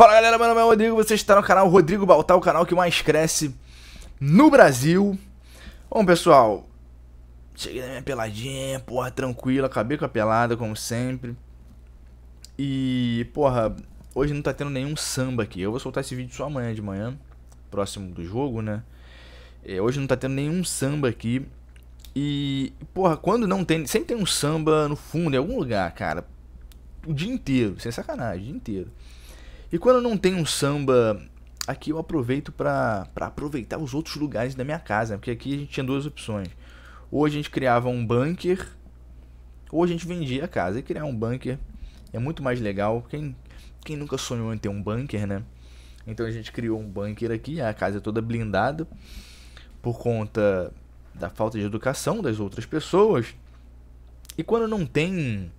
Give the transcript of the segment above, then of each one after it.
Fala galera, meu nome é Rodrigo, você está no canal Rodrigo Baltar, o canal que mais cresce no Brasil. Bom pessoal, cheguei na minha peladinha, porra, tranquilo, acabei com a pelada como sempre. E, porra, hoje não tá tendo nenhum samba aqui, eu vou soltar esse vídeo só amanhã de manhã, próximo do jogo, né? É, hoje não tá tendo nenhum samba aqui. E, porra, quando não tem, sempre tem um samba no fundo, em algum lugar, cara. O dia inteiro, sem sacanagem, o dia inteiro. E quando não tem um samba aqui eu aproveito para aproveitar os outros lugares da minha casa, porque aqui a gente tinha duas opções. Ou a gente criava um bunker, ou a gente vendia a casa. E criar um bunker é muito mais legal. Quem, quem nunca sonhou em ter um bunker, né? Então a gente criou um bunker aqui, a casa é toda blindada por conta da falta de educação das outras pessoas. E quando não tem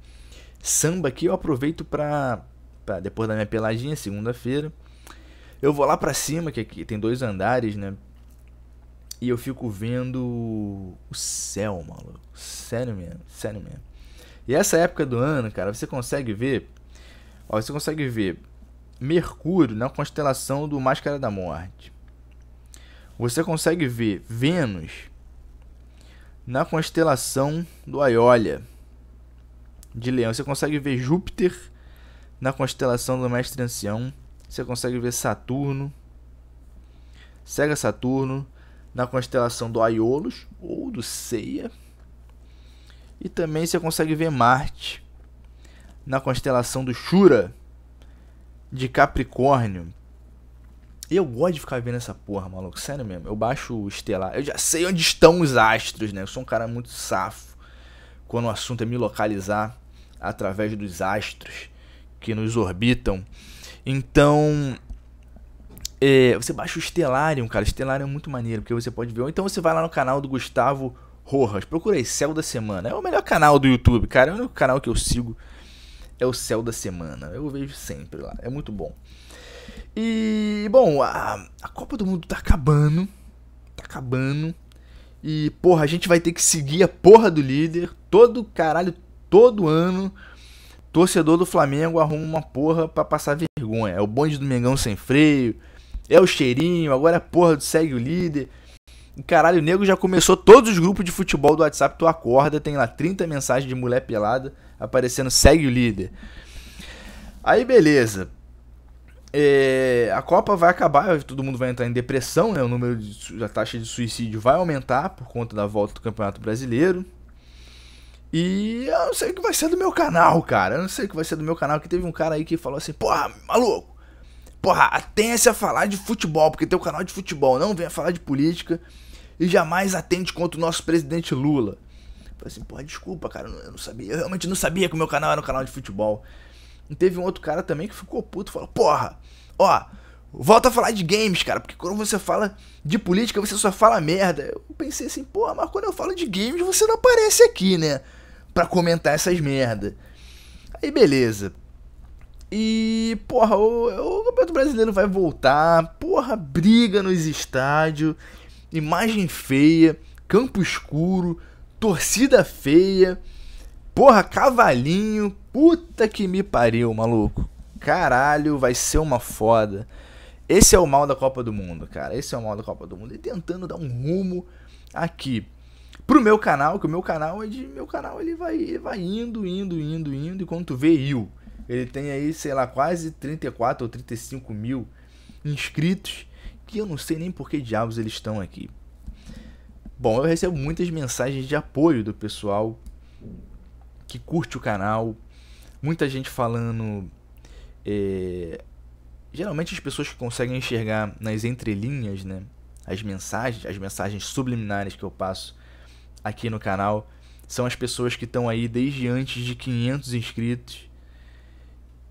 samba aqui, eu aproveito para depois da minha peladinha, segunda-feira. Eu vou lá pra cima, que aqui tem dois andares, né? E eu fico vendo o céu, maluco. Sério mesmo, sério mesmo. E essa época do ano, cara, você consegue ver. Ó, você consegue ver Mercúrio na constelação do Máscara da Morte. Você consegue ver Vênus na constelação do Aiolia de Leão. Você consegue ver Júpiter na constelação do Mestre Ancião, você consegue ver Saturno, Sega Saturno, na constelação do Aiolos ou do Ceia. E também você consegue ver Marte na constelação do Shura de Capricórnio. Eu gosto de ficar vendo essa porra, maluco. Sério mesmo. Eu baixo o estelar. Eu já sei onde estão os astros, né? Eu sou um cara muito safo quando o assunto é me localizar através dos astros que nos orbitam. Então, é, você baixa o Stellarium, cara. Stellarium é muito maneiro, porque você pode ver. Ou então você vai lá no canal do Gustavo Rojas. Procura aí, Céu da Semana. É o melhor canal do YouTube, cara. É o único canal que eu sigo. É o Céu da Semana. Eu vejo sempre lá. É muito bom. E, bom, a, a Copa do Mundo tá acabando. Tá acabando. E, porra, a gente vai ter que seguir a porra do líder todo, caralho, todo ano. Torcedor do Flamengo arruma uma porra pra passar vergonha. É o bonde do Mengão sem freio. É o cheirinho. Agora é porra do segue o líder. E caralho, o nego já começou todos os grupos de futebol do WhatsApp. Tu acorda, tem lá 30 mensagens de mulher pelada aparecendo segue o líder. Aí beleza. É, a Copa vai acabar, todo mundo vai entrar em depressão, né? O número de, a taxa de suicídio vai aumentar por conta da volta do Campeonato Brasileiro. E eu não sei o que vai ser do meu canal, cara. Eu não sei o que vai ser do meu canal. Que teve um cara aí que falou assim: Porra, maluco, porra, atenha-se a falar de futebol, porque teu canal é de futebol. Não venha falar de política e jamais atente contra o nosso presidente Lula. Eu falei assim: Porra, desculpa, cara, eu não sabia. Eu realmente não sabia que o meu canal era um canal de futebol. E teve um outro cara também que ficou puto. Falou: Porra, ó, Volta a falar de games, cara, porque quando você fala de política, você só fala merda. Eu pensei assim, pô, mas quando eu falo de games, você não aparece aqui, né? para comentar essas merda. Aí beleza. E, porra, o, o Campeonato Brasileiro vai voltar. Porra, briga nos estádios. Imagem feia. Campo escuro. Torcida feia. Porra, cavalinho. Puta que me pariu, maluco. Caralho, vai ser uma foda. Esse é o mal da Copa do Mundo, cara. Esse é o mal da Copa do Mundo. E tentando dar um rumo aqui pro meu canal, que o meu canal é de. Meu canal ele vai, ele vai indo, indo, indo, indo. E quando tu vê eu, ele tem aí, sei lá, quase 34 ou 35 mil inscritos. Que eu não sei nem por que diabos eles estão aqui. Bom, eu recebo muitas mensagens de apoio do pessoal que curte o canal. Muita gente falando. É... Geralmente as pessoas que conseguem enxergar nas entrelinhas, né? As mensagens, as mensagens subliminares que eu passo aqui no canal. São as pessoas que estão aí desde antes de 500 inscritos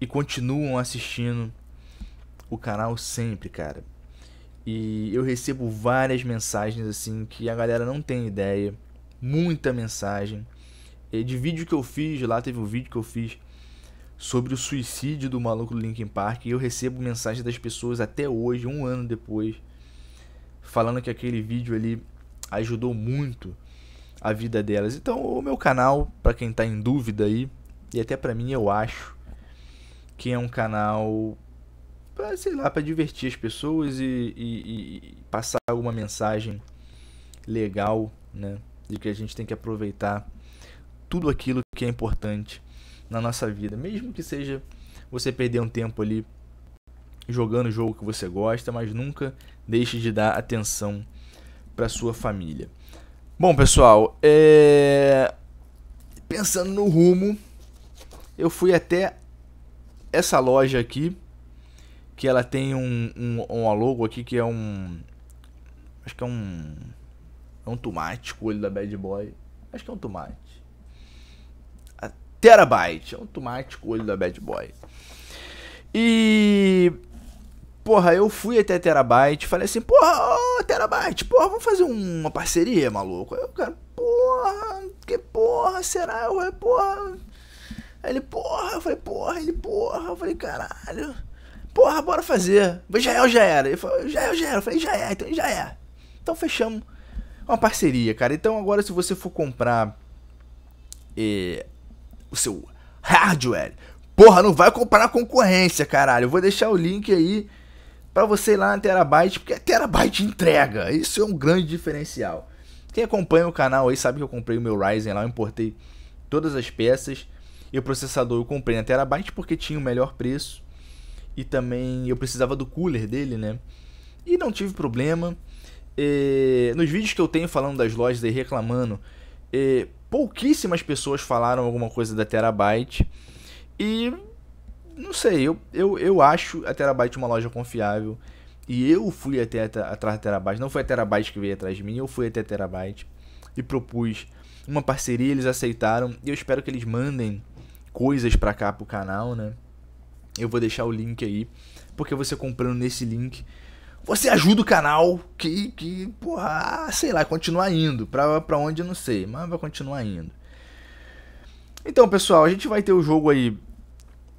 e continuam assistindo o canal sempre, cara. E eu recebo várias mensagens assim que a galera não tem ideia, muita mensagem. E de vídeo que eu fiz, lá teve um vídeo que eu fiz sobre o suicídio do maluco do Linkin Park. E eu recebo mensagem das pessoas até hoje, um ano depois, falando que aquele vídeo ali ajudou muito a vida delas. Então, o meu canal, para quem tá em dúvida aí, e até para mim eu acho que é um canal para sei lá, para divertir as pessoas e, e, e passar alguma mensagem legal, né? De que a gente tem que aproveitar tudo aquilo que é importante na nossa vida, mesmo que seja você perder um tempo ali jogando o jogo que você gosta, mas nunca deixe de dar atenção para sua família. Bom, pessoal, é... pensando no rumo, eu fui até essa loja aqui, que ela tem um, um, logo aqui que é um... Acho que é um... É um tomate, olho da Bad Boy. Acho que é um tomate. A Terabyte, é um tomate, olho da Bad Boy. E Porra, eu fui até Terabyte, falei assim, porra, ô, Terabyte, porra, vamos fazer uma parceria, maluco. Aí o cara, porra, que porra será? Eu falei, porra. Aí ele, porra, eu falei, porra, ele, porra. Eu falei, caralho. Porra, bora fazer. mas é já era. Ele falou, já é ou já era. Eu falei, já é, então já é. Então fechamos uma parceria, cara. Então agora se você for comprar eh, o seu hardware, porra, não vai comprar concorrência, caralho. Eu vou deixar o link aí para você ir lá na Terabyte, porque a Terabyte entrega. Isso é um grande diferencial. Quem acompanha o canal aí sabe que eu comprei o meu Ryzen lá, eu importei todas as peças. E o processador eu comprei na Terabyte porque tinha o melhor preço. E também eu precisava do cooler dele, né? E não tive problema. E... É, nos vídeos que eu tenho falando das lojas e reclamando, e... É, pouquíssimas pessoas falaram alguma coisa da Terabyte. E não sei, eu, eu, eu acho a Terabyte uma loja confiável. E eu fui até atrás da Terabyte. Não foi a Terabyte que veio atrás de mim, eu fui até a Terabyte e propus uma parceria, eles aceitaram. E eu espero que eles mandem coisas para cá pro canal, né? Eu vou deixar o link aí, porque você comprando nesse link, você ajuda o canal que, que porra, sei lá, continuar indo. Pra, pra onde eu não sei, mas vai continuar indo. Então, pessoal, a gente vai ter o jogo aí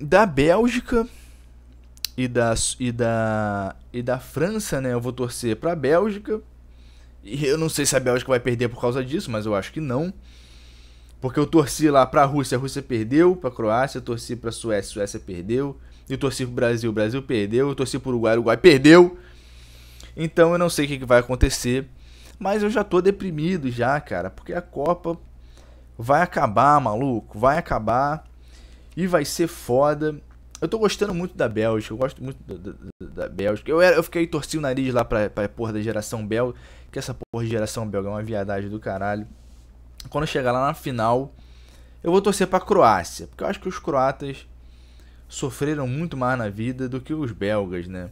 da Bélgica e da, e da, e da França, né? Eu vou torcer para a Bélgica. E eu não sei se a Bélgica vai perder por causa disso, mas eu acho que não. Porque eu torci lá para a Rússia, a Rússia perdeu, para a Croácia, torci para a Suécia, a Suécia perdeu. Eu torci para o Brasil, o Brasil perdeu. Eu torci para o Uruguai, o Uruguai perdeu. Então eu não sei o que vai acontecer. Mas eu já tô deprimido já, cara. Porque a Copa vai acabar, maluco. Vai acabar. E vai ser foda. Eu tô gostando muito da Bélgica, eu gosto muito da, da, da Bélgica. Eu, era, eu fiquei torcendo o nariz lá pra, pra porra da geração belga, que essa porra de geração belga é uma viadagem do caralho. Quando chegar lá na final, eu vou torcer pra Croácia, porque eu acho que os croatas sofreram muito mais na vida do que os belgas, né?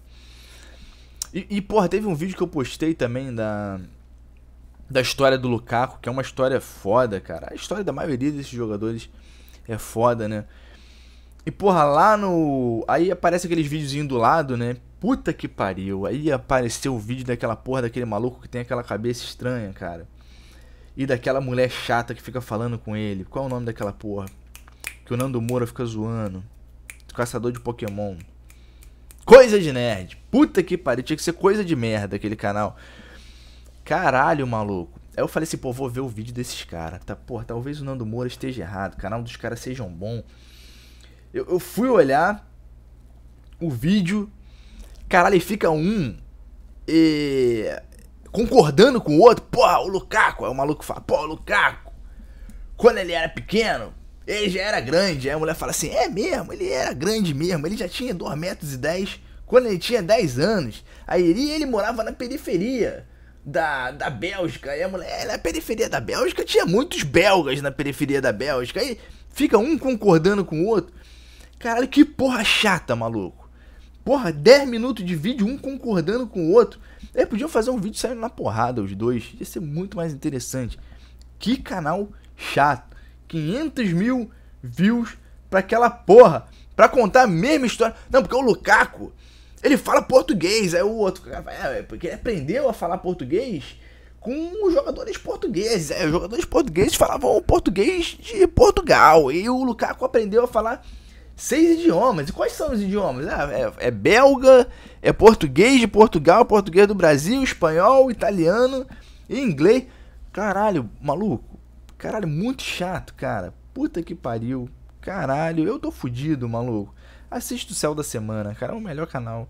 E, e porra, teve um vídeo que eu postei também da, da história do Lukaku, que é uma história foda, cara. A história da maioria desses jogadores é foda, né? E porra, lá no. Aí aparece aqueles videozinhos do lado, né? Puta que pariu. Aí apareceu o vídeo daquela porra daquele maluco que tem aquela cabeça estranha, cara. E daquela mulher chata que fica falando com ele. Qual é o nome daquela porra? Que o Nando Moura fica zoando. Caçador de Pokémon. Coisa de nerd. Puta que pariu. Tinha que ser coisa de merda aquele canal. Caralho, maluco. Aí eu falei assim, pô, vou ver o vídeo desses caras. Tá, pô, talvez o Nando Moura esteja errado. O canal dos caras sejam bom. Eu, eu fui olhar o vídeo, caralho, e fica um e, concordando com o outro. Porra, o Lukaku. Aí o maluco fala, pô, o Lukaku, quando ele era pequeno, ele já era grande. Aí a mulher fala assim, é mesmo, ele era grande mesmo, ele já tinha 2 metros e 10 quando ele tinha 10 anos. Aí ele, ele morava na periferia da, da Bélgica. E a mulher, é, na periferia da Bélgica tinha muitos belgas na periferia da Bélgica. Aí fica um concordando com o outro. Caralho, que porra chata, maluco. Porra, 10 minutos de vídeo, um concordando com o outro. Eles podiam fazer um vídeo saindo na porrada, os dois. Ia ser muito mais interessante. Que canal chato. 500 mil views pra aquela porra. Pra contar a mesma história. Não, porque o Lukaku, ele fala português. Aí o outro cara é, porque ele aprendeu a falar português com os jogadores portugueses. é os jogadores portugueses falavam o português de Portugal. E o Lukaku aprendeu a falar Seis idiomas. E quais são os idiomas? Ah, é, é belga, é português de Portugal, português do Brasil, espanhol, italiano e inglês. Caralho, maluco. Caralho, muito chato, cara. Puta que pariu. Caralho, eu tô fudido, maluco. Assista o Céu da Semana, cara. É o melhor canal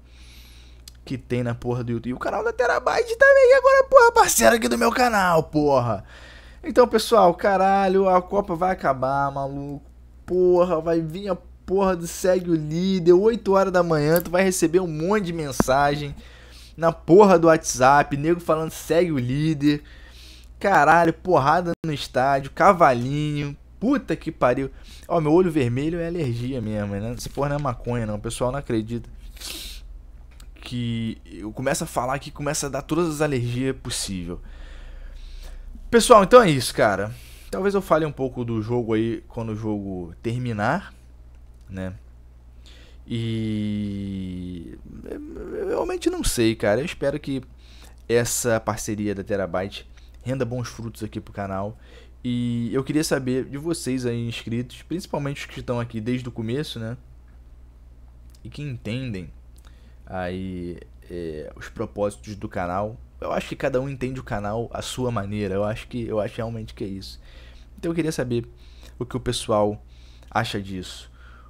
que tem na porra do YouTube. E o canal da Terabyte também, agora, porra, é parceiro aqui do meu canal, porra. Então, pessoal, caralho, a Copa vai acabar, maluco. Porra, vai vir a porra do segue o líder, 8 horas da manhã, tu vai receber um monte de mensagem na porra do WhatsApp, nego falando segue o líder. Caralho, porrada no estádio, cavalinho. Puta que pariu. Ó, meu olho vermelho é alergia mesmo, né? Se for não é maconha, não. O pessoal não acredita. Que eu começo a falar que começa a dar todas as alergias possível. Pessoal, então é isso, cara. Talvez eu fale um pouco do jogo aí quando o jogo terminar né? E eu realmente não sei, cara. Eu espero que essa parceria da Terabyte renda bons frutos aqui pro canal. E eu queria saber de vocês aí inscritos, principalmente os que estão aqui desde o começo, né? E que entendem aí é, os propósitos do canal. Eu acho que cada um entende o canal à sua maneira. Eu acho que eu acho realmente que é isso. Então eu queria saber o que o pessoal acha disso.